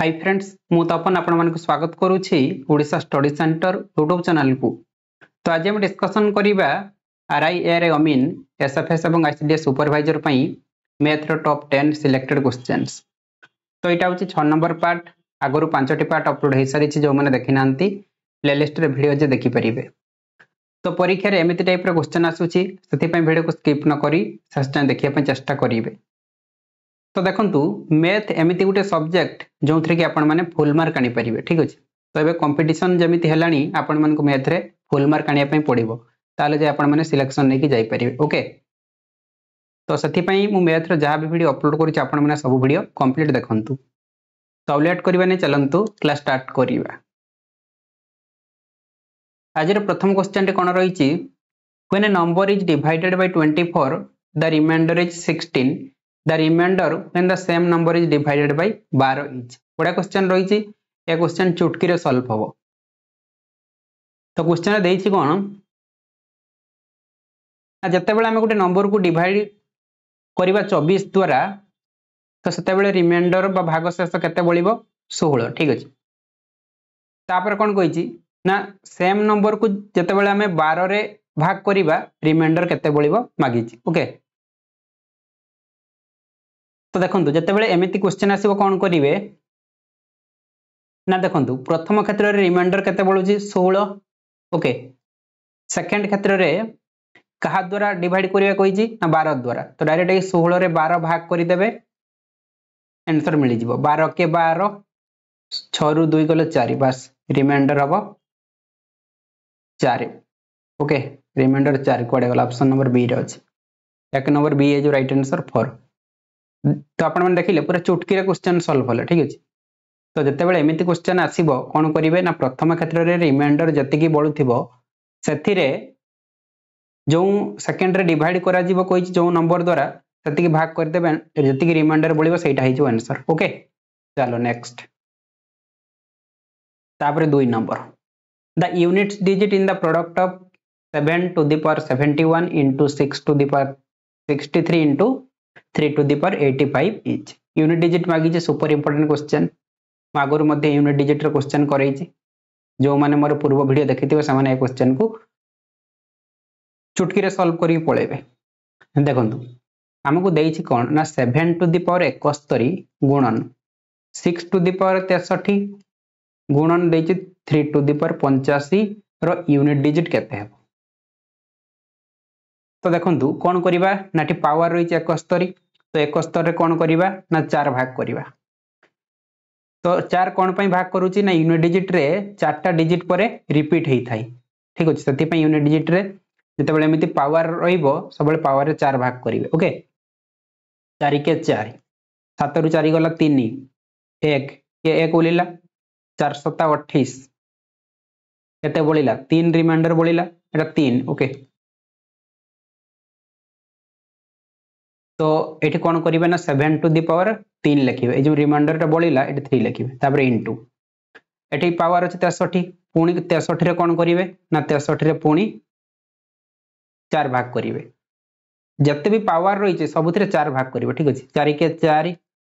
High friends ମୁଁ ତପନ ଆପଣମାନଙ୍କୁ ସ୍ୱାଗତ କରୁଛି ଓଡ଼ିଶା ଷ୍ଟଡି ସେଣ୍ଟର ୟୁଟ୍ୟୁବ୍ ଚ୍ୟାନେଲକୁ ତ ଆଜି ଆମେ ଡିସ୍କସନ୍ କରିବା ଆର୍ଆଇ ଏଆର୍ଆଇ ଅମିନ୍ ଏସ୍ଏଫ୍ଏସ୍ ଏବଂ ଆଇସିଡିଏସ୍ ସୁପରଭାଇଜର ପାଇଁ ମ୍ୟାଥ୍ର ଟପ୍ ଟେନ୍ ସିଲେକ୍ଟେଡ୍ କ୍ୱେଶ୍ଚେନ୍ସ ତ ଏଇଟା ହେଉଛି ଛଅ ନମ୍ବର ପାର୍ଟ ଆଗରୁ ପାଞ୍ଚଟି ପାର୍ଟ ଅପଲୋଡ଼ ହୋଇସାରିଛି ଯେଉଁମାନେ ଦେଖିନାହାନ୍ତି ପ୍ଲେଲିଷ୍ଟରେ ଭିଡ଼ିଓ ଯେ ଦେଖିପାରିବେ ତ ପରୀକ୍ଷାରେ ଏମିତି ଟାଇପ୍ର କ୍ୱେଶ୍ଚେନ୍ ଆସୁଛି ସେଥିପାଇଁ ଭିଡ଼ିଓକୁ ସ୍କିପ୍ ନ କରି ଶେଷ ଯାଏଁ ଦେଖିବା ପାଇଁ ଚେଷ୍ଟା କରିବେ তো দেখন্তু ম্যাথ এমিতি গোটে সবজেক্ট ଯେଉଁଥିରେ କି ଆପଣମାନେ ଫୁଲ୍ ମାର୍କ ଆଣିପାରିବେ ଠିକ୍ ଅଛି ତ ଏବେ କମ୍ପିଟିସନ୍ ଯେମିତି ହେଲାଣି ଆପଣମାନଙ୍କୁ ମ୍ୟାଥ୍ରେ ଫୁଲ୍ ମାର୍କ ଆଣିବା ପାଇଁ ପଡ଼ିବ ତାହେଲେ ଯାଇ ଆପଣମାନେ ସିଲେକ୍ସନ୍ ନେଇକି ଯାଇପାରିବେ ଓକେ ତ ସେଥିପାଇଁ ମୁଁ ମ୍ୟାଥ୍ର ଯାହା ବି ଭିଡ଼ିଓ ଅପଲୋଡ଼ କରୁଛି ଆପଣମାନେ ସବୁ ଭିଡ଼ିଓ କମ୍ପ୍ଲିଟ୍ ଦେଖନ୍ତୁ ତ ଆଉ ଲେଟ୍ କରିବାନି ଚାଲନ୍ତୁ କ୍ଲାସ୍ ଷ୍ଟାର୍ଟ କରିବା ଆଜିର ପ୍ରଥମ କ୍ୱେଶ୍ଚନ୍ଟି କ'ଣ ରହିଛି when a number is divided by 24 the remainder is 16 the remainder when the same number is divided by 12 each कोड़ा क्वेश्चन रही छि ए क्वेश्चन चुटकी रे सॉल्व होबो तो क्वेश्चन देई छि कोन आ जते बेला हम गुटे नंबर को डिवाइड करबा 24 द्वारा तो सते बेले रिमाइंडर बा भागशेष केते बळिबो 16 ठीक अछि तापर कोन कहि छि ना सेम नंबर को जते बेला हम 12 रे भाग करबा रिमाइंडर केते बळिबो मागी छि ओके তো দেখন্তু যেতবে এমিতি কোশ্চেন আসব কোণ করবে না দেখন্তু প্রথম ক্ষেত্রে রিমাইন্ডর কেতে বলুছি ষোল ওকে সেকেন্ড ক্ষেত্রে কাহা দ্বারা ডিভাইড করা কইছি না বার দ্বারা তো ডাইরেক্ট এই ষোহরে বার ভাগ করে দেবে আনসর মিলে যাব বার কে বার ছু দুই গলে চারি বাস রিমাইন্ডর হব চারি ওকে রিমাইন্ডর চারি কুয়াড়ে গেল অপশন নম্বর বি রে অছি এক number B is right answer four ତ ଆପଣମାନେ ଦେଖିଲେ ପୁରା ଚୁଟକିରେ କ୍ୱେଶ୍ଚନ୍ ସଲ୍ଭ ହେଲେ ଠିକ୍ ଅଛି ତ ଯେତେବେଳେ ଏମିତି କ୍ୱେଶ୍ଚନ୍ ଆସିବ କ'ଣ କରିବେ ନା ପ୍ରଥମ କ୍ଷେତ୍ରରେ ରିମାଇଣ୍ଡର ଯେତିକି ବଳୁଥିବ ସେଥିରେ ଯେଉଁ ସେକେଣ୍ଡରେ ଡିଭାଇଡ୍ କରାଯିବ କହିଛି ଯେଉଁ ନମ୍ବର ଦ୍ୱାରା ସେତିକି ଭାଗ କରିଦେବେ ଯେତିକି ରିମାଇଣ୍ଡର ବଳିବ ସେଇଟା ହେଇଯିବ ଆନ୍ସର ଓକେ ଚାଲ ନେକ୍ସଟ ତାପରେ ଦୁଇ number the unit digit in the product of seven to the power seventy one into six to the power sixty three into three to the the power five each unit digit मागिचे super important question आगर मध्ये unit digit question कराई जो मैंने मोर पूर्व भिड देखिथिबे सामाने ए question को चुटकी सल्व कर पलैबे देखु देखंतु हमको देइची कोन ना सेभेन टू दि पावर 71 गुणन सिक्स टू दि पावर तेसठी गुणन दे थ्री टू दि पावर पंचाशी रूनिट डिजिट के तो देखंतु कौन करवा नाटी पावर रही एकस्तरी তো একস্তরে কোণ করা না চার ভাগ করা তো চার কোণ পাই ভাগ করুছি না ইউনিট ডিজিট্রে চারটা ডিজিট পরে রিপিট হয়ে থাকে ঠিক আছে সেপাই ইউনিট ডিজিট্রে যেতবে এমনি পাওয়ার রহব সবুলে পাওয়ারে চার ভাগ করবে ওকে চারিকে চারি সাতরু চারি গলা তিন এক কে এক ওলিলা চার সতা অঠেইশ কেতে বলিলা তিন রিমাইন্ডার বলিলা এটা তিন ওকে তো এটি কোণ করবে না সেভেন টু দি পাওয়ার তিন লিখবে এই যে রিমাইন্ডরটা বলিলা এটি থ্রি লিখবে তারপরে ইন্টু এটি পাওয়ার আছে তেষট্টি পুনি তেষট্টিরে কোণ করবে না তেষট্টিরে পুনি চার ভাগ করবে যেতে বি পাওয়ার রয়েছে সবুথে চার ভাগ করবে ঠিক আছে চারিকে চারি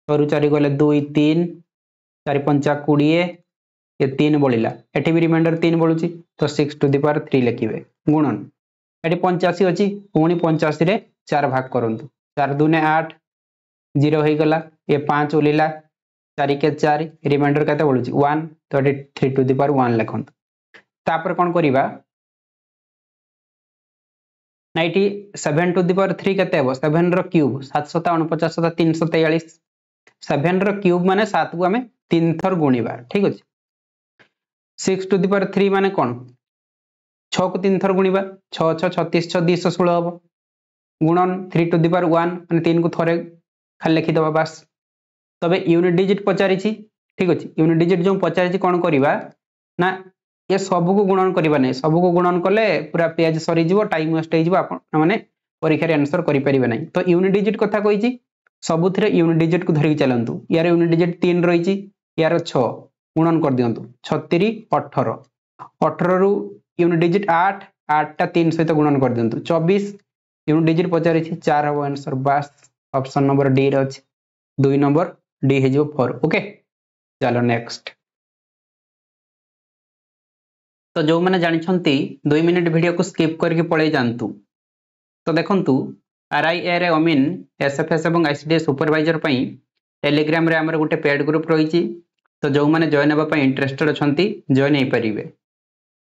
ছরু চারি গলে দুই তিন চারি পঞ্চা কোড়িয়ে এ তিন বলিলা এটি বি রিমাইন্ডর তিন বলুছি তো six to the power three লিখবে গুণন এটি পঞ্চাশি অছি পুনি পঞ্চাশিরে চার ভাগ করতু চার দুনে আট জিরো হয়েগলা ইয়ে পাঁচ ওলিলা চারিকে চারি রিমাইন্ডর কেতে বলুছি ওয়ান তো এটি three to the power one লেখন্তু তাপরে কোণ করিবা না এটি seven to the power three কেতে হব সেভেন র কিউব সাতশতা অনপচাশতা তিনশো তেয়াল্লিশ সেভেন র কিউব মানে সাত কু আমি তিন থর গুণিবা ঠিক আছে six to the power three মানে কোণ ছকু তিন থর গুণিবা ছ ছ ছত্রিশ ছ দুইশ ষোল হব গুণন three to the power one মানে তিনকু থরে খালি লিখিদেবা বাস তবে ইউনিট ডিজিট পচারিছি ঠিক আছে ইউনিট ডিজিট যে পচারিছি কোণ করা না ইয়ে সবুক গুণন করা না সবুক গুণন কলে পুরা পেজ সরিযোগ টাইম ওয়েস্ট হয়ে যাব আপনার মানে পরীক্ষার আনসর করে পারবে না তো ইউনিট ডিজিট কথা কইছি সবুথে ইউনিট ডিজিট কু ধরিকি চালু ইয়ার ইউনিট ডিজিট তিন রয়েছে ইয়ার ছ গুণন করে দিও ছতিরি অঠর অঠর রু ইউনিট ডিজিট আট আটটা তিন সহ গুণন করে দিও চবিশ ୟୁନିଟ୍ ଡିଜିଟ୍ ପଚାରିଛି ଚାର ହେବ ଆନ୍ସର ବାସ୍ ଅପସନ୍ ନମ୍ବର ଡି ରେ ଅଛି ଦୁଇ ନମ୍ବର ଡି ହେଇଯିବ ଫୋର୍ ଓକେ ଚାଲ ନେକ୍ସଟ ତ ଯେଉଁମାନେ ଜାଣିଛନ୍ତି ଦୁଇ ମିନିଟ୍ ଭିଡ଼ିଓକୁ ସ୍କିପ୍ କରିକି ପଳେଇ ଯାଆନ୍ତୁ ତ ଦେଖନ୍ତୁ ଆର୍ଆଇଏରେ ଅମିନ୍ ଏସ୍ଏଫ୍ଏସ୍ ଏବଂ ଆଇସିଡିଏ ସୁପରଭାଇଜର ପାଇଁ ଟେଲିଗ୍ରାମରେ ଆମର ଗୋଟେ ପେଡ୍ ଗ୍ରୁପ୍ ରହିଛି ତ ଯେଉଁମାନେ ଜଏନ୍ ହେବା ପାଇଁ ଇଣ୍ଟରେଷ୍ଟେଡ୍ ଅଛନ୍ତି ଜଏନ୍ ହେଇପାରିବେ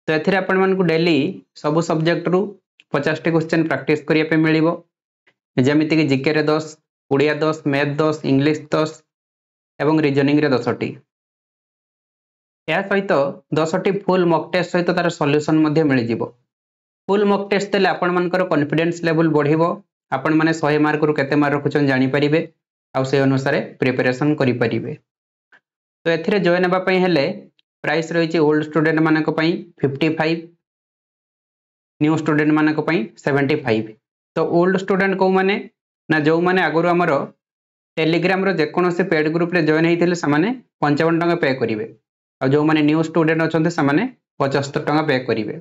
ତ ଏଥିରେ ଆପଣମାନଙ୍କୁ ଡେଲି ସବୁ ସବଜେକ୍ଟରୁ ପଚାଶଟି କ୍ୱେଶ୍ଚେନ୍ ପ୍ରାକ୍ଟିସ୍ କରିବା ପାଇଁ ମିଳିବ ଯେମିତିକି ଜିକେରେ ଦଶ ଓଡ଼ିଆ ଦଶ ମ୍ୟାଥ୍ ଦଶ ଇଂଲିଶ ଦଶ ଏବଂ ରିଜନିଂରେ ଦଶଟି ଏହା ସହିତ ଦଶଟି ଫୁଲ୍ ମକ୍ ଟେଷ୍ଟ ସହିତ ତାର ସଲ୍ୟୁସନ୍ ମଧ୍ୟ ମିଳିଯିବ ଫୁଲ୍ ମକ୍ ଟେଷ୍ଟ ଦେଲେ ଆପଣମାନଙ୍କର କନଫିଡେନ୍ସ ଲେଭୁଲ୍ ବଢ଼ିବ ଆପଣମାନେ ଶହେ ମାର୍କରୁ କେତେ ମାର୍କ ରଖୁଛନ୍ତି ଜାଣିପାରିବେ ଆଉ ସେ ଅନୁସାରେ ପ୍ରିପାରେସନ୍ କରିପାରିବେ ତ ଏଥିରେ ଜଏନ୍ ହେବା ପାଇଁ ହେଲେ ପ୍ରାଇସ୍ ରହିଛି ଓଲ୍ଡ ଷ୍ଟୁଡେଣ୍ଟ ମାନଙ୍କ ପାଇଁ ଫିଫ୍ଟି ଫାଇଭ୍ न्यू स्टूडेंट मानी सेवेन्टी फाइव तो ओल्ड स्टूडेंट कौ मैंने ना जो मैंने आगु आमर টেলিগ্রামর যেকোনসি পেড গ্রুপে জয়েন হয়েছিল সে পঞ্চাবন টাকা পে করবে আপনার নিউ স্টুডেন্ট অনেক সে পঁচাস্তর টাকা পে করবে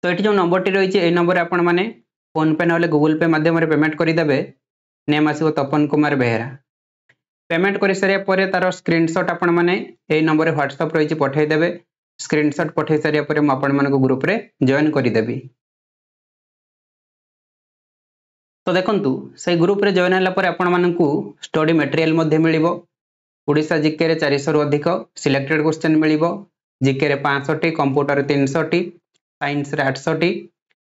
তো এটি যে নম্বরটি রয়েছে এই নম্বরে আপনার মানে ফোনপে নহলে গুগল পে মাধ্যমে পেমেন্ট করেদেবে নেম আসব তপন কুমার বেহেরা পেমেন্ট করে সারা পরে তার স্ক্রিনশট আপনার এই নম্বরে হোয়াটসঅ্যাপ রয়েছে পঠাই দেবে ସ୍କ୍ରିନଶଟ୍ ପଠାଇ ସାରିବା ପରେ ମୁଁ ଆପଣମାନଙ୍କୁ ଗ୍ରୁପରେ ଜଏନ୍ କରିଦେବି ତ ଦେଖନ୍ତୁ ସେଇ ଗ୍ରୁପରେ ଜଏନ୍ ହେଲା ପରେ ଆପଣମାନଙ୍କୁ ଷ୍ଟଡି ମେଟେରିଆଲ ମଧ୍ୟ ମିଳିବ ଓଡ଼ିଶା ଜିକେରେ ଚାରିଶହରୁ ଅଧିକ ସିଲେକ୍ଟେଡ୍ କ୍ୱେଶ୍ଚନ୍ ମିଳିବ ଜିକେରେ ପାଞ୍ଚଶହଟି କମ୍ପ୍ୟୁଟର ତିନିଶହଟି ସାଇନ୍ସରେ ଆଠଶହଟି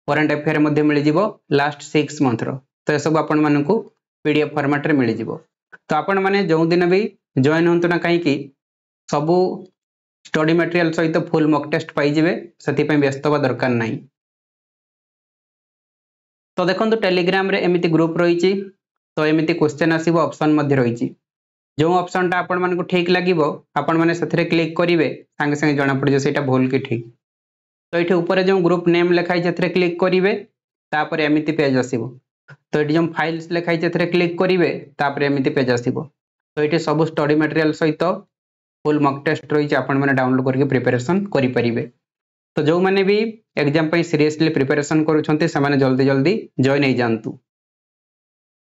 କରେଣ୍ଟ ଆଫେୟାର ମଧ୍ୟ ମିଳିଯିବ ଲାଷ୍ଟ ସିକ୍ସ ମନ୍ଥର ତ ଏସବୁ ଆପଣମାନଙ୍କୁ ପି ଡି ଏଫ୍ ଫର୍ମାଟରେ ମିଳିଯିବ ତ ଆପଣମାନେ ଯେଉଁଦିନ ବି ଜଏନ୍ ହୁଅନ୍ତୁ ନା କାହିଁକି ସବୁ ଷ୍ଟଡି ମେଟେରିଆଲ ସହିତ ଫୁଲ୍ ମକ୍ ଟେଷ୍ଟ ପାଇଯିବେ ସେଥିପାଇଁ ବ୍ୟସ୍ତ ହେବା ଦରକାର ନାହିଁ ତ ଦେଖନ୍ତୁ ଟେଲିଗ୍ରାମରେ ଏମିତି ଗ୍ରୁପ୍ ରହିଛି ତ ଏମିତି କ୍ୱେଶ୍ଚେନ୍ ଆସିବ ଅପସନ୍ ମଧ୍ୟ ରହିଛି ଯେଉଁ ଅପସନ୍ଟା ଆପଣମାନଙ୍କୁ ଠିକ୍ ଲାଗିବ ଆପଣମାନେ ସେଥିରେ କ୍ଲିକ୍ କରିବେ ସାଙ୍ଗେ ସାଙ୍ଗେ ଜଣାପଡ଼ିଯିବ ସେଇଟା ଭୁଲ କି ଠିକ୍ ତ ଏଠି ଉପରେ ଯେଉଁ ଗ୍ରୁପ୍ ନେମ୍ ଲେଖା ହେଇଛି ସେଥିରେ କ୍ଲିକ୍ କରିବେ ତାପରେ ଏମିତି ପେଜ୍ ଆସିବ ତ ଏଠି ଯେଉଁ ଫାଇଲ୍ସ ଲେଖା ହେଇଛି ସେଥିରେ କ୍ଲିକ୍ କରିବେ ତାପରେ ଏମିତି ପେଜ୍ ଆସିବ ତ ଏଠି ସବୁ ଷ୍ଟଡି ମେଟେରିଆଲ ସହିତ ফুল মক টেস্ট রয়েছে আপনার ডাউনলোড করি প্রিপারেসন করে পারে তো যে বি এক্সাম সিরিয়াসলি প্রিপারেসন করছেন সে জলদি জলদি জয়েন হয়ে যাতে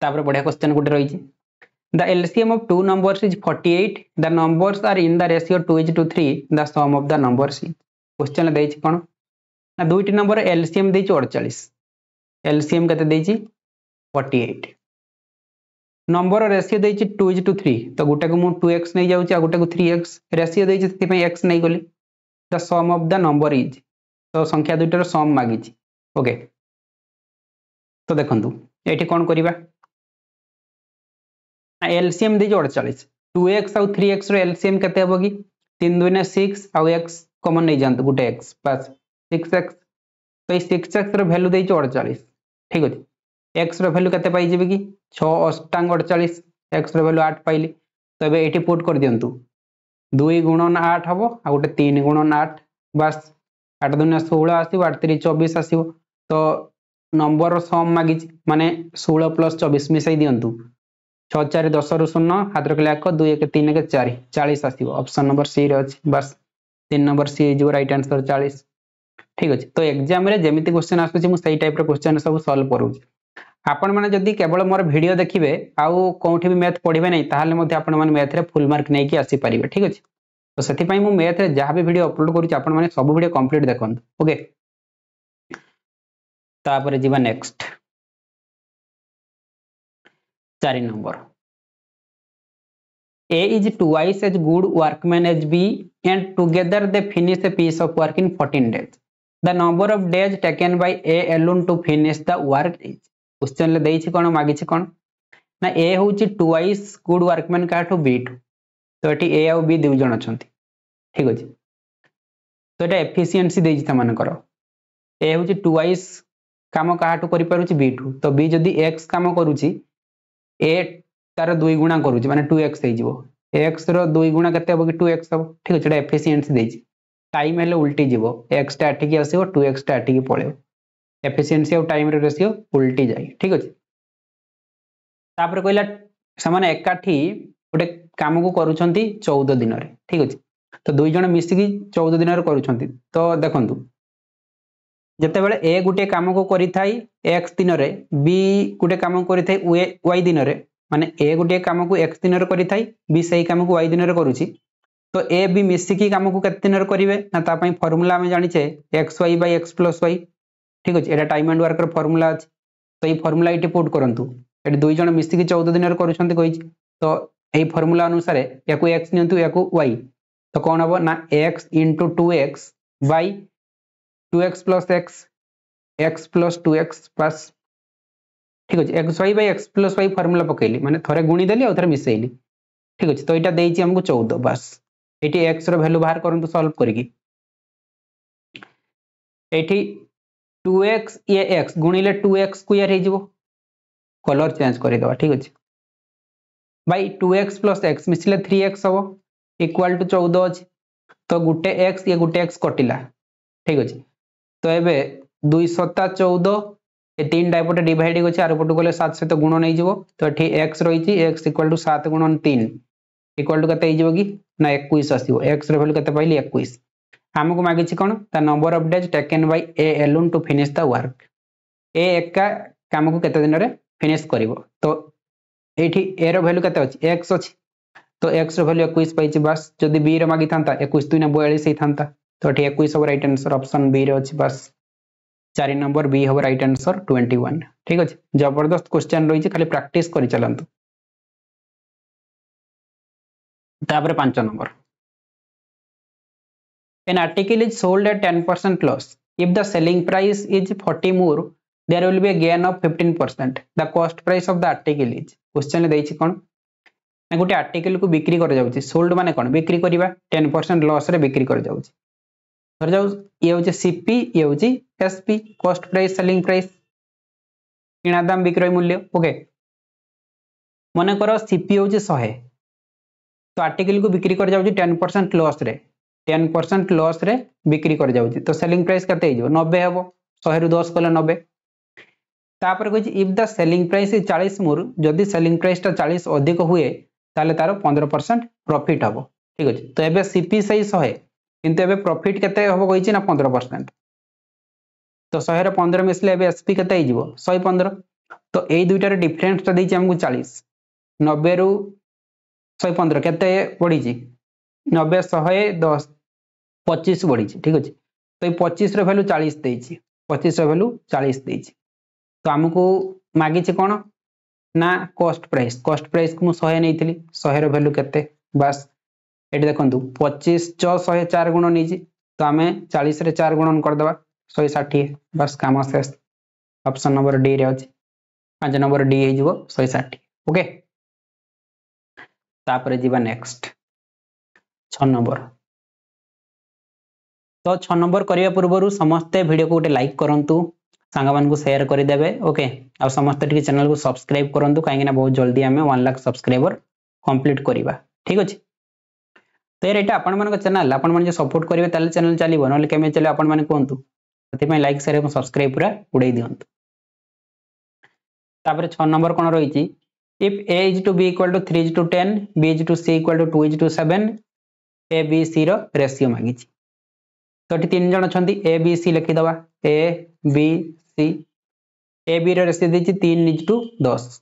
তাপরে বড়িয়া কোশ্চেন গোটে রয়েছে The LCM of two numbers is 48. The numbers are in the ratio 2 is to 3. The sum of the numbers is. Question देछि कोन ना दुईटी नंबर LCM देछि 48. LCM कते देछि 48. নম্বর রেসিও দিয়েছি টু ইজ টু থ্রি তো গোটাকে মু টু এক্স নিয়ে যাচ্ছি আর গোটাকে থ্রি এক্স রেসিও দিয়েছি সেই এক্স নিয়ে গলি দ সম অফ দ নম্বর ইজ তো সংখ্যা দুইটার সম মাগিছি ওকে তো দেখুন এটি কোণ করা এলসিএম দিয়েছি অড়চাশ টু এক্স আউ থ্রি এক্স রলসিএম কেতে হব কি তিন দুইনা সিক্স আউ এক্স কমন নিয়ে যাতে গোটে এক্স প্লাস সিক্স এক্স তো এই সিক্স এক্স ভ্যালু দিয়েছি অড়চাশ ঠিক আছে एक्स रैल्यू के पाइबी कि छष्टांग अड़चाश एक्स रैल्यू आठ पाइली तो ये पुट कर दिंतु दुई गुणन आठ हम आ गए तीन गुणन आठ बास आठ दुनिया षोह आस आठ तीन चबीस आसो तो नंबर सम मागि मानने षोह प्लस चबीस मिसाई दिंतु छ चार दस रु शून्य हाथ रखिले एक दुई एक तीन एक चार चालीस आसो ऑप्शन नंबर सी रे अच्छे बास तीन नंबर सी जो रईट आंसर चालीस ठीक अच्छे तो एक्जाम जमी क्वेश्चन आसूँ टाइप क्वेश्चन सब सल्व करूँ ଆପଣମାନେ ଯଦି କେବଳ ମୋର ଭିଡ଼ିଓ ଦେଖିବେ ଆଉ କେଉଁଠି ବି ମ୍ୟାଥ୍ ପଢ଼ିବେ ନାହିଁ ତାହେଲେ ମଧ୍ୟ ଆପଣମାନେ ମ୍ୟାଥ୍ରେ ଫୁଲ୍ ମାର୍କ ନେଇକି ଆସିପାରିବେ ଠିକ୍ ଅଛି ତ ସେଥିପାଇଁ ମୁଁ ମ୍ୟାଥ୍ରେ ଯାହା ବି ଭିଡ଼ିଓ ଅପଲୋଡ଼ କରୁଛି ଆପଣମାନେ ସବୁ ଭିଡ଼ିଓ କମ୍ପ୍ଲିଟ୍ ଦେଖନ୍ତୁ ଓକେ ତାପରେ ଯିବା ନେକ୍ସଟ ଚାରି number A is twice as good workman as B and together they finish a piece of work in 14 days. The number of days taken by A alone to finish the work is କୋଶ୍ଚିନ୍ରେ ଦେଇଛି କ'ଣ ମାଗିଛି କ'ଣ ନା ଏ ହେଉଛି two wise good ୱାର୍କମ୍ୟାନ୍ କାହାଠୁ ବି two ତ ଏଠି ଏ ଆଉ ବି ଦୁଇ ଜଣ ଅଛନ୍ତି ଠିକ ଅଛି ତ ଏଇଟା ଏଫିସିଏନ୍ସି ଦେଇଛି ସେମାନଙ୍କର ଏ ହେଉଛି ଟୁ ୱାଇସ୍ କାମ କାହାଠୁ କରିପାରୁଛି ବି ଟୁ ତ ବି ଯଦି ଏକ୍ସ କାମ କରୁଛି ଏ ତାର ଦୁଇ ଗୁଣା କରୁଛି ମାନେ ଟୁ ଏକ୍ସ ହେଇଯିବ ଏକ୍ସର ଦୁଇ ଗୁଣା କେତେ ହେବ କି ଟୁ ଏକ୍ସ ହେବ ଠିକ ଅଛି ଏଇଟା ଏଫିସିଏନ୍ସି ଦେଇଛି ଟାଇମ୍ ହେଲେ ଉଲ୍ଟି ଯିବ ଏକ୍ସଟା ଏଠିକି ଆସିବ ଟୁ ଏକ୍ସଟା ଏଠିକି ପଳେଇବ ଏଫିସିଏନ୍ସି ଆଉ ଟାଇମ୍ର ରେସିଓ ଉଲ୍ଟି ଯାଏ ଠିକ୍ ଅଛି ତାପରେ କହିଲା ସେମାନେ ଏକାଠି ଗୋଟେ କାମକୁ କରୁଛନ୍ତି ଚଉଦ ଦିନରେ ଠିକ୍ ଅଛି ତ ଦୁଇ ଜଣ ମିଶିକି ଚଉଦ ଦିନରେ କରୁଛନ୍ତି ତ ଦେଖନ୍ତୁ ଯେତେବେଳେ ଏ ଗୋଟିଏ କାମକୁ କରିଥାଏ ଏକ୍ସ ଦିନରେ ବି ଗୋଟେ କାମ କରିଥାଏ ୱାଇ ଦିନରେ ମାନେ ଏ ଗୋଟିଏ କାମକୁ ଏକ୍ସ ଦିନରେ କରିଥାଏ ବି ସେଇ କାମକୁ ୱାଇ ଦିନରେ କରୁଛି ତ ଏ ବି ମିଶିକି କାମକୁ କେତେ ଦିନରେ କରିବେ ନା ତା ପାଇଁ ଫର୍ମୁଲା ଆମେ ଜାଣିଛେ x y by x plus y ঠিক আছে এটা টাইম ଆଣ୍ଡ ୱାର୍କର ଫର୍ମୁଲା ଅଛି ତ ଏଇ ଫର୍ମୁଲା ଏଇଠି ପୁଟ୍ କରନ୍ତୁ ଏଠି ଦୁଇ ଜଣ ମିଶିକି ଚଉଦ ଦିନରେ କରୁଛନ୍ତି କହିଛି ତ এই ফর্মুলা অনুসারে ইয়াকু এক্স নিয়ন্তু ইয়াকু ওয়াই তো কোন হবো না x into two x by two x plus x x plus two x plus ঠিক আছে x y by x plus y formula পকাইলি মানে থরে গুণিদেলি আউ থরে মিশাইলি ঠিক আছে তো এটা দেইছি আমাকে চৌদ বাস এটি এক্স র ভ্যালু বাহার করন্তু সলভ করিকি এটি टू एक्स ये एक्स गुणिले टू एक्स को हो कलर चेंज करदेवा ठीक अच्छे भाई टू एक्स प्लस एक्स मिसिले थ्री एक्स हम इक्वाल टू चौदह अच्छे तो गोटे एक्स ये गोटे एक्स कटिला ठीक अच्छे तो ये दुई सत्ता चौदह ए तीन डायपोटे डिवाइड हो गई आर पटू गले सात सहित गुण नहीं जीव तो ये एक्स रही एक्स इक्वाल टू सात गुण तीन इक्वाल टू कैसे कि ना एक आस एक्स रैल्यू कैसे पाइली एक ଆମକୁ ମାଗିଛି କ'ଣ ତା number of days taken by A alone to finish the work A ଏକା କାମକୁ କେତେ ଦିନରେ ଫିନିଶ୍ କରିବ ତ ଏଇଠି ଏ ର ଭ୍ୟାଲ୍ୟୁ କେତେ ଅଛି ଏକ୍ସ ଅଛି ତ ଏକ୍ସ ର ଭ୍ୟାଲ୍ୟୁ ଏକୋଇଶ ପାଇଛି ବାସ୍ ଯଦି ବି ର ମାଗିଥାନ୍ତା ଏକୋଇଶ ଦୁଇ ନା ବୟାଳିଶ ହେଇଥାନ୍ତା ତ ଏଠି ଏକୋଇଶ ହବ ରାଇଟ୍ ଆନ୍ସର ଅପସନ୍ ବି ରେ ଅଛି ବାସ୍ ଚାରି ନମ୍ବର ବି হব ରାଇଟ୍ আনসর ଟ୍ୱେଣ୍ଟି ୱାନ୍ ଠିକ୍ ଅଛି ଜବରଦସ୍ତ কোশ্চেন ରହିଛି ଖାଲି ପ୍ରାକ୍ଟିସ୍ କରି ଚାଲନ୍ତୁ ତାପରେ ପାଞ୍ଚ number an article is sold at 10% loss if the selling price is 40 more there will be a gain of 15% the cost price of the article is question le deichi kon ना गोटे article को बिक्री कर जाउची sold माने कोन बिक्री करबा 10% loss रे बिक्री कर जाउची धर जाउ ये होचे सीपी ये होचे SP cost price selling price किना दाम विक्रय मूल्य ओके मन कर सीपी होचे 100 तो आर्टिकल को बिक्री कर जाउची 10% लॉस रे टेन परसेंट लस्रे बिक्री कर तो सेलिंग प्राइस कैसे हो नबे हे शहे रु दस कले नबे इफ द सेलिंग प्राइस चालीस मोर जदि सेलिंग प्राइसटा चालीस अधिक हुए तेल तार पंद्रह परसेंट प्रफिट हे ठीक अच्छे तो ये सीपी सही शहे कि प्रफिट के पंद्रह परसेंट तो शहे पंद्रह मिसले एसपी के शहे पंद्रह तो यही दुईटार डिफरेन्सटा दे चालीस नबे रु शह पंद्रह के बढ़ी नबे शहे दस ପଚିଶ ବଢ଼ିଛି ଠିକ୍ ଅଛି ତ ଏଇ ପଚିଶର ଭାଲ୍ୟୁ ଚାଳିଶ ଦେଇଛି ପଚିଶର ଭାଲ୍ୟୁ ଚାଳିଶ ଦେଇଛି ତ ଆମକୁ ମାଗିଛି କ'ଣ ନା କଷ୍ଟ ପ୍ରାଇସ୍ କଷ୍ଟ ପ୍ରାଇସ୍କୁ ମୁଁ ଶହେ ନେଇଥିଲି ଶହେର ଭାଲ୍ୟୁ କେତେ ବାସ୍ ଏଠି ଦେଖନ୍ତୁ ପଚିଶ ଛ ଶହେ ଚାରି ଗୁଣ ନେଇଛି ତ ଆମେ ଚାଳିଶରେ ଚାରି ଗୁଣନ କରିଦେବା ଶହେ ଷାଠିଏ ବାସ୍ କାମ ଶେଷ ଅପସନ୍ ନମ୍ବର ଡିରେ ଅଛି ପାଞ୍ଚ ନମ୍ବର ଡି ହେଇଯିବ ଶହେ ଷାଠିଏ ଓକେ ତାପରେ ଯିବା ନେକ୍ସଟ ଛଅ ନମ୍ବର ତ ଛଅ ନମ୍ବର କରିବା ପୂର୍ବରୁ ସମସ୍ତେ ଭିଡ଼ିଓକୁ ଗୋଟେ ଲାଇକ୍ କରନ୍ତୁ ସାଙ୍ଗମାନଙ୍କୁ ସେୟାର କରିଦେବେ ଓକେ ଆଉ ସମସ୍ତେ ଟିକେ ଚ୍ୟାନେଲକୁ ସବସ୍କ୍ରାଇବ୍ କରନ୍ତୁ କାହିଁକି ନା ବହୁତ ଜଲ୍ଦି ଆମେ ୱାନ୍ ଲାକ୍ ସବସ୍କ୍ରାଇବର କମ୍ପ୍ଲିଟ୍ କରିବା ଠିକ୍ ଅଛି ତ ଏଇଟା ଆପଣମାନଙ୍କ ଚ୍ୟାନେଲ ଆପଣମାନେ ଯଦି ସପୋର୍ଟ କରିବେ ତାହେଲେ ଚ୍ୟାନେଲ ଚାଲିବ ନହେଲେ କେମିତି ଚାଲିବ ଆପଣମାନେ କୁହନ୍ତୁ ସେଥିପାଇଁ ଲାଇକ୍ ସେୟାର ଏବଂ ସବସ୍କ୍ରାଇବ୍ ପୁରା ଉଡ଼େଇ ଦିଅନ୍ତୁ ତାପରେ ଛଅ ନମ୍ବର କ'ଣ ରହିଛି if A is to B equal to three is to ten B is to C equal to two is to seven A B C ର ରେସିଓ ମାଗିଛି ତ ଏଠି ତିନି ଜଣ ଅଛନ୍ତି ଏ B C ଲେଖିଦେବା A B C A ବି ର recipe ଦେଇଛି ତିନି ଇଞ୍ଚ ଟୁ ଦଶ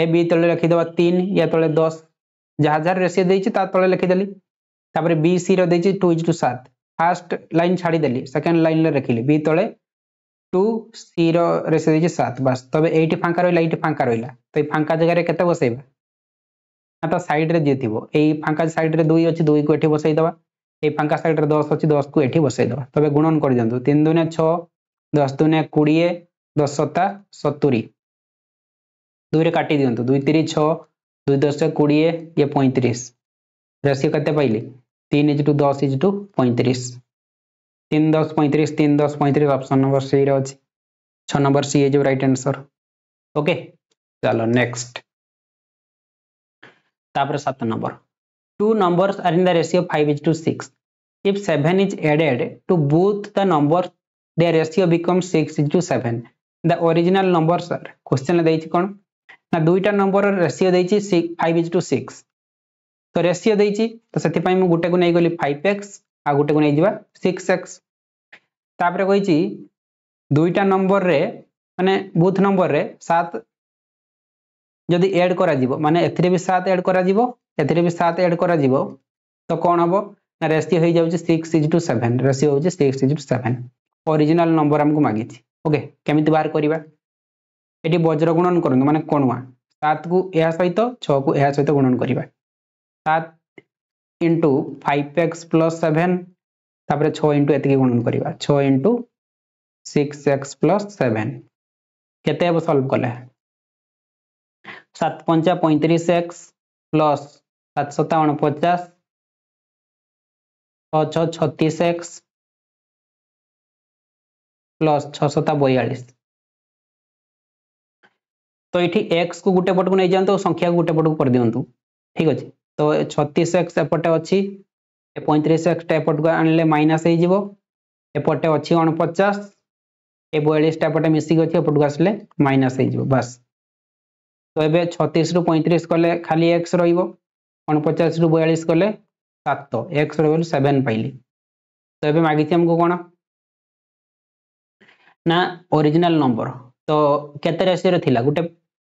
ଏ ବି ତଳେ ଲେଖିଦେବା ତିନି ୟା ତଳେ ଦଶ ଯାହା ଯାହାର ରେସିପି ଦେଇଛି ତା ତଳେ ଲେଖିଦେଲି ତାପରେ ବି ସି ର ଦେଇଛି ଟୁ ଇଞ୍ଚ ଟୁ ସାତ ଫାର୍ଷ୍ଟ ଲାଇନ୍ ଛାଡ଼ିଦେଲି ସେକେଣ୍ଡ ଲାଇନ୍ରେ ଲେଖିଲି ବି ତଳେ টু সি রেসে দিয়েছি সাত বাস তবে এইটি ফাঙ্কা রইলা এইটি ফাঙ্কা রইলা তো এই ফাঙ্কা জায়গায় কেতে বসাইবা না তা সাইডরে দিয়ে থিব এই ফাঙ্কা সাইডরে দুই অছি দুইকু এটি বসাই দেবা এই ফাঙ্কা সাইডের দশ অছি দশকু এটি বসাই দেওয়া তবে গুণন করে দিও তিন দুনে ছ দশ দুনে কোড়িয়ে দশ সতা সতুরি দুইরে কাটি দিও দুই তিরি ছ দুই দশে কোড়িয়ে ইয়ে পঁয়ত্রিশ রাশি কত পাইলি তিন ইজ টু দশ ইজ টু পঁয়ত্রিশ তিন দশ পঁয়ত্রিশ তিন দশ পঁয়ত্রিশ অপশন নম্বর সি রে অছি ছ number C is right answer okay চলো নেক্সট তারপরে সাত নম্বর two numbers are in the ratio of 5 is to 6 if 7 is added to both the numbers their ratio becomes 6 is to 7 the original numbers are question ଦେଇଛି କ'ଣ ନା ଦୁଇଟା number ratio ଦେଇଛି 5 is to 6 So ratio ତ ratio ଦେଇଛି ତ ସେଥିପାଇଁ ମୁଁ ଗୋଟେକୁ ନେଇଗଲି 5x a ଆଉ ଗୋଟେକୁ ନେଇଯିବା 6x ତାପରେ number re ନମ୍ବରରେ ମାନେ ବୁଥ ନମ୍ବରରେ 7 যদি এড করা যাব মানে এতে বি সাত এড করা যাব এতে বি সাত এড করা যাব তো কম হব না রেসিও হয়ে যাচ্ছে six is to seven ratio হচ্ছে six is to seven original number আমি মাগিছি ওকে কেমিতি বাহার করা এটি বজ্র গুণন করুন মানে কণুয়া সাত কু এ সহিত ছ কু এ সহিত গুণন করা সাত into five x plus seven তাপরে ছ ইন্টু এতকি গুণন করা ছ into six x plus seven কেতে হব সলভ কলে সাত পঞ্চা পঁয়ত্রিশ এক্স প্লস সাত সতা অণপচাশ ছ ছ ছত্রিশ এক্স প্লস ছ সতা বয়ালিশ তো এটি এক্স কু গোটে পটকু নিয়ে যাতে সংখ্যা গোটে পটকু করে দিও ঠিক আছে তো ছত্রিশ এক্স এপটে অছি পঁয়ত্রিশ এক্সটা এপটকু আনলে মাইনাস হয়ে যাব এপটে অছি অণপচাশ এ বয়ালিশটা এপটে মিশিকি অছি এপটকু আসলে মাইনাস হয়ে যাব বাস ତ ଏବେ ଛତିଶରୁ ପଇଁତିରିଶ କଲେ ଖାଲି ଏକ୍ସ ରହିବ ଅଣପଚାଶରୁ ବୟାଳିଶ କଲେ ସାତ ଏକ୍ସ ରହିବ ସେଭେନ୍ ପାଇଲି ତ ଏବେ ମାଗିଛି ଆମକୁ କ'ଣ ନା ଓରିଜିନାଲ ନମ୍ବର ତ କେତେ ରେସିଓରେ ଥିଲା ଗୋଟେ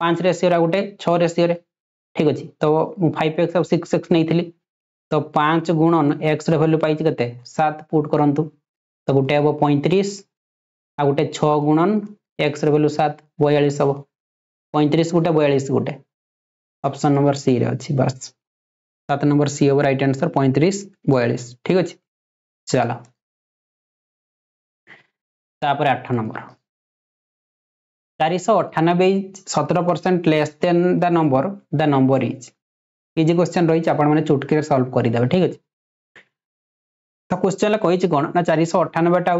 ପାଞ୍ଚ ରେସିଓରେ ଆଉ ଗୋଟେ ଛଅ ରେସିଓରେ ଠିକ୍ ଅଛି ତ ମୁଁ ଫାଇଭ୍ ଏକ୍ସ ଆଉ ସିକ୍ସ ଏକ୍ସ ନେଇଥିଲି ତ ପାଞ୍ଚ ଗୁଣ ଏକ୍ସର ଭ୍ୟାଲ୍ୟୁ ପାଇଛି କେତେ ସାତ ପୁଟ୍ କରନ୍ତୁ ତ ଗୋଟେ ହେବ ପଇଁତିରିଶ ଆଉ ଗୋଟେ ଛଅ ଗୁଣନ ଏକ୍ସର ଭ୍ୟାଲ୍ୟୁ ସାତ ବୟାଳିଶ ହେବ ପଇଁତିରିଶ ଗୋଟେ ବୟାଳିଶ ଗୋଟେ ଅପସନ୍ ନମ୍ବର ସିରେ ଅଛି ବାସ୍ ସାତ ନମ୍ବର ସି ହବ ରାଇଟ୍ ଆନ୍ସର୍ ପଇଁତିରିଶ ବୟାଳିଶ ଠିକ୍ ଅଛି ଚାଲ ତାପରେ ଆଠ ନମ୍ବର ଚାରିଶହ ଅଠାନବେ ଇଚ୍ ସତର percent less than the number the number is easy question ରହିଛି ଆପଣମାନେ ଚୁଟକିରେ ସଲ୍ଭ କରିଦେବେ ଠିକ୍ ଅଛି ତ କ୍ୱେଶ୍ଚନ୍ରେ କହିଛି କ'ଣ ନା ଚାରିଶହ ଅଠାନବେଟା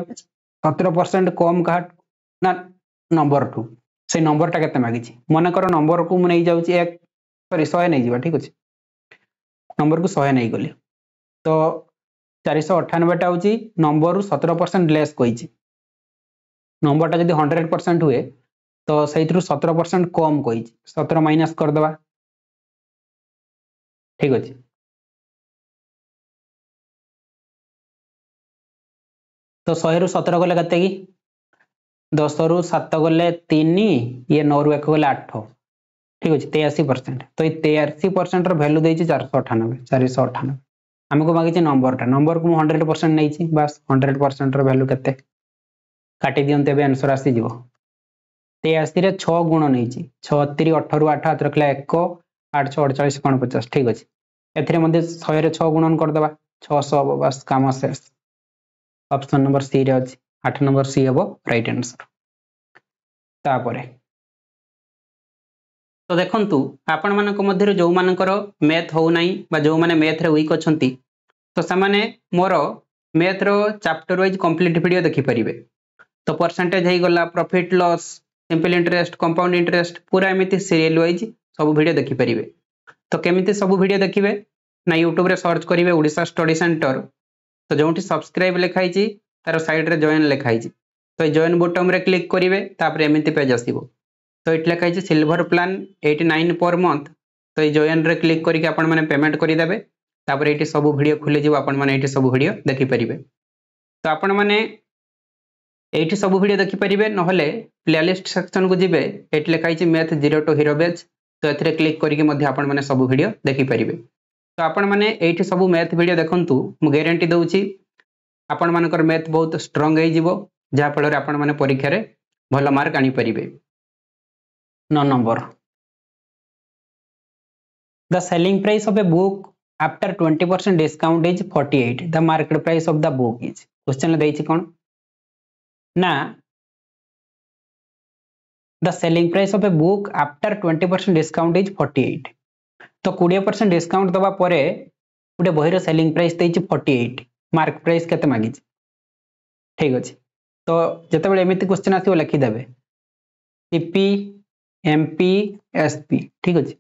ସତର ପରସେଣ୍ଟ କମ୍ କାହା ନା ନମ୍ବର ଟୁ ସେଇ ନମ୍ବରଟା କେତେ ମାଗିଛି ମନେକର ନମ୍ବରକୁ ମୁଁ ନେଇଯାଉଛି ଏକ ସରି ଶହେ ନେଇଯିବା ଠିକ୍ ଅଛି ନମ୍ବରକୁ ଶହେ ନେଇଗଲି ତ ଚାରିଶହ ଅଠାନବେଟା ହେଉଛି ନମ୍ବରରୁ ସତର ପରସେଣ୍ଟ ଲେସ୍ କହିଛି ନମ୍ବରଟା ଯଦି ହଣ୍ଡ୍ରେଡ଼ ପରସେଣ୍ଟ ହୁଏ ତ ସେଇଥିରୁ ସତର ପରସେଣ୍ଟ କମ୍ କହିଛି ସତର ମାଇନସ୍ କରିଦେବା ଠିକ୍ ଅଛି ତ ଶହେରୁ ସତର ଗଲେ କେତେ କି দশরু সাত গলে তিন ইয়ে নরু এক গলে আঠ ঠিক আছে তেয়াশি পরসেন্ট তো এই তেয়াশি পরসেন্টর ভ্যালু দিয়েছি চারশো অঠানবে চারিশো অঠানবে আমি মাগিছে নম্বরটা নম্বরকে মু হন্ড্রেড পরসেন্ট নেইছি বাস হন্ড্রেড পরসেন্টর ভ্যালু কেতে কাটি দিও এবে আনসর আসিযোগ তেয়াশিরে ছ গুণ নেইছি ছতিরি অঠর আঠ হাত রাখলে এক আট ছ অড়চাশ কোণ পচাশ ঠিক আছে এতে মধ্যে শহে ছ গুণন করেদেবা ছশো হব বাস কাম শেষ অপশন নম্বর সি রে অছি आठ नंबर सी हम रईट आंसर तापर तो देखु आपण मान जो मान मैथ होना जो मैंने मैथ्रे विक अच्छा तो से मोर मैथ्र चप्टर व्वज कम्प्लीट भिड देखिपर तो परसेंटेज होगा प्रफिट लस सिंपल इंटरेस्ट कंपाउंड इंटरेस्ट पूरा एमती सीरीयल व्वज सब भिड देखिपर तो कमी सब भिड देखिए ना यूट्यूब सर्च करेंगे ओडा स्टडी सेन्टर तो जो सब्सक्राइब लिखाई তার সাইডরে জয়েন লেখা হয়েছে তো এই জয়েন বটমরে ক্লিক করবে তাপরে এমনি পেজ আসব তো এটি লেখা হয়েছে silver plan eighty nine per month তো এই জয়েনরে ক্লিক করি আপনার মানে পেমেন্ট করেদেবে তাপরে এটি সবু ভিডিও খুলে যাব আপনার মানে এটি সবু ভিডিও দেখিপারে তো আপনার মানে এইটি সবু ভিডিও দেখিপারে নহলে প্লেলিষ্ট সেকশন কু যাবে এটি লেখা হয়েছে ম্যাথ জিরো টু হিরো বেজ তো এতে ক্লিক করি আপনার মানে সবু ভিডিও দেখিপারে তো আপনার মানে এইটি সবু ম্যাথ ভিডিও দেখুন মু গ্যারেটি দেছি ଆପଣମାନଙ୍କର ମ୍ୟାଥ୍ ବହୁତ ଷ୍ଟ୍ରଙ୍ଗ ହେଇଯିବ ଯାହାଫଳରେ ଆପଣମାନେ ପରୀକ୍ଷାରେ ଭଲ ମାର୍କ ଆଣିପାରିବେ ନଅ number The selling price book a twenty percent 20% is forty eight the market price of the book is Question ଦେଇଛି କ'ଣ ନା The selling price book a twenty percent 20% is forty eight ତ ପରସେଣ୍ଟ ଡିସକାଉଣ୍ଟ ଦେବା ପରେ ଗୋଟେ ବହିର selling price ଦେଇଛି ଏଇଟ୍ मार्क प्राइस के मागिचे ठीक अच्छे तो जो एमती क्वेश्चन आसो लिखिदेवे सीपी एम पी एस ठीक अच्छे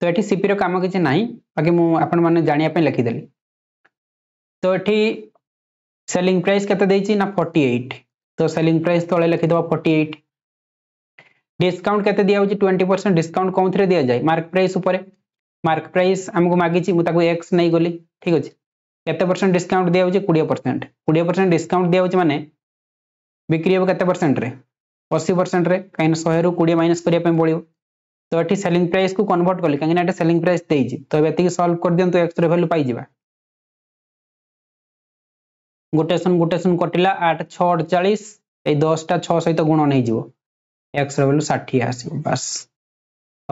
तो ये सीपी राम कि ना बाकी मुझे जानापी लिखिदेली तो ये सेलिंग प्राइस के ना फोर्टी एट तो सेलिंग प्राइस तेज लिखीद फोर्टी एट डिस्काउंट के दिखाई ट्वेंटी परसेंट डिस्काउंट कौन थे दि जाए मार्क प्राइस मार्क प्राइस आमको मागिच मुझे एक्स नहीं गली ठीक अच्छे कते परसेंट डिस्काउंट दिया दिखे कोड़े परसेंट कोड़े परसेंट डिस्काउंट दिया दिखे मैंने बिक्री हे कते परसेंट रे अशी परसेंट रे कहीं शहे रू कोड़े माइनस करने पड़ो तो ये सेलिंग प्राइस को कनभर्ट कल कहीं सेलिंग प्राइस दे तो ये सल्व कर दिखाँ एक्सरे भैल्यू पाई गोटेसन गोटेसन कटिला आठ छः अड़चाश ये दसटा छः सहित गुण नहीं जीव एक्सरे भैल्यू षाठी आस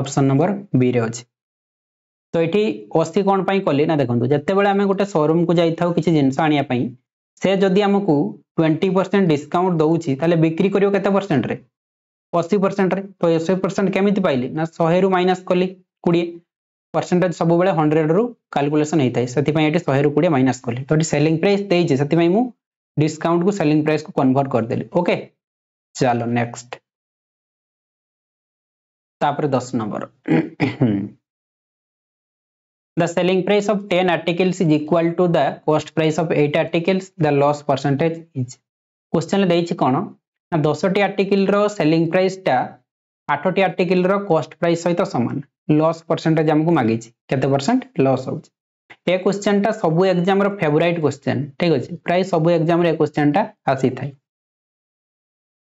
अपसन नंबर बी रे अच्छे তো এটি অশী কোণ পাই কলি না দেখুন যেতবে আমি গোটে শোরুম কু যাই কিছু জিনিস আনিয়া পাই সে যদি আমি টোয়েন্টি পরসেন্ট ডিসকাউন্ট দৌছি তাহলে বিক্রি করব কত পরসেন্টরে অশী পরসেন্টরে তো অশী পরসেন্ট কেমিতি পাইলি না শহে রু মাইনাস কলি কোড়িয়ে परसेंटेज सब बेले हंड्रेड रु कालकुलेसन होता है से शहे कोड़े माइनास कली तो सेलिंग प्राइस देती से डिस्काउंट को सेलिंग प्राइस को कन्वर्ट करदेली ओके चलो नेक्स्ट तापर दस number The selling price of 10 articles is equal to the cost price of 8 articles. The loss percentage is. Question ଦେଇଛି କ'ଣ ନା 10ଟି ଆର୍ଟିକିଲର ସେଲିଂ ପ୍ରାଇସ୍ଟା 8ଟି ଆର୍ଟିକିଲର କଷ୍ଟ ପ୍ରାଇସ୍ ସହିତ ସମାନ ଲସ୍ ପରସେଣ୍ଟେଜ ଆମକୁ ମାଗିଛି କେତେ ପରସେଣ୍ଟ ଲସ୍ ହେଉଛି ଏ କ୍ୱେଶ୍ଚନଟା ସବୁ ଏକ୍ଜାମର ଫେଭରାଇଟ୍ କ୍ୱେଶ୍ଚନ ଠିକ୍ ଅଛି ପ୍ରାୟ ସବୁ ଏକ୍ଜାମରେ ଏ କ୍ୱେଶ୍ଚନଟା ଆସିଥାଏ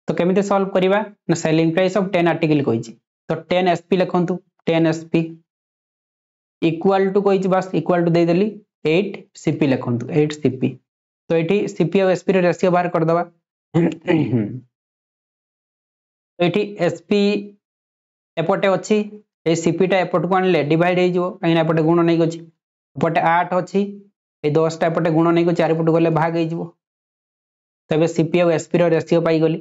ତ କେମିତି ସଲ୍ଭ କରିବା ନା selling price of ten article କହିଛି ତ ଟେନ୍ ଏସ୍ପି ଲେଖନ୍ତୁ ଟେନ୍ ଏସ୍ପି ইকুয়াল টু কইছি বাস ইকুয়াল টু দেই দেলি 8 সিপি লিখন্তু 8 সিপি তো এটি সিপি আর এসপি রে রেশিও বাহার করে দেবা তো এটি এসপি এপটে অছি এই সিপিটা এপটকু আনলে ডিভাইড হয়ে যাব কারণ এপটে গুণ নেই গছি এপটে 8 অছি এই 10টা এপটে গুণ নেই গছি চারি পটু গলে ভাগ হয়ে যাব তবে সিপি আর এসপি র রেশিও পাই গলি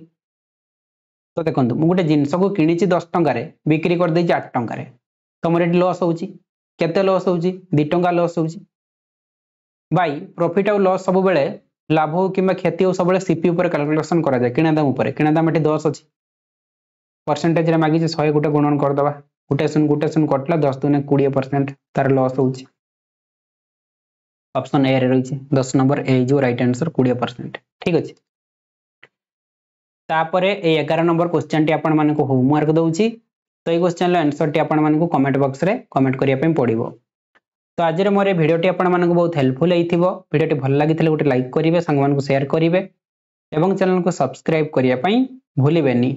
তো দেখন্তু মু গোটে জিনিসকু কিনিছি 10 টাকারে বিক্রি করে দেইছি 8 টাকারে তোমার এটি লস হউছি केत लस हो दि टा लस हो बाई प्रफिट आस सब लाभ हो कि क्षति हो सब सीपी पर कैलकुलेसन कराए किणादाम किणादाम ये दस अच्छे परसेंटेज मागे शहे गोटे गुणन करदे गोटे शून गोटे शून कटा दस दुनिया कोड़े परसेंट तार लस हो अपसन ए रही है दस नंबर ए जो रईट आनसर कोड़े परसेंट ठीक अच्छे तापर ए एगार नंबर क्वेश्चन टी आप मार्क दूसरी ତ ଏଇ କ୍ୱେଶ୍ଚନର ଆନ୍ସରଟି ଆପଣମାନଙ୍କୁ କମେଣ୍ଟ ବକ୍ସରେ କମେଣ୍ଟ କରିବା ପାଇଁ ପଡ଼ିବ ତ ଆଜିର ମୋର ଏ ଭିଡ଼ିଓଟି ଆପଣମାନଙ୍କୁ ବହୁତ ହେଲ୍ପଫୁଲ୍ ହେଇଥିବ ଭିଡ଼ିଓଟି ଭଲ ଲାଗିଥିଲେ ଗୋଟେ ଲାଇକ୍ କରିବେ ସାଙ୍ଗମାନଙ୍କୁ ସେୟାର କରିବେ ଏବଂ ଚ୍ୟାନେଲକୁ ସବସ୍କ୍ରାଇବ୍ କରିବା ପାଇଁ ଭୁଲିବେନି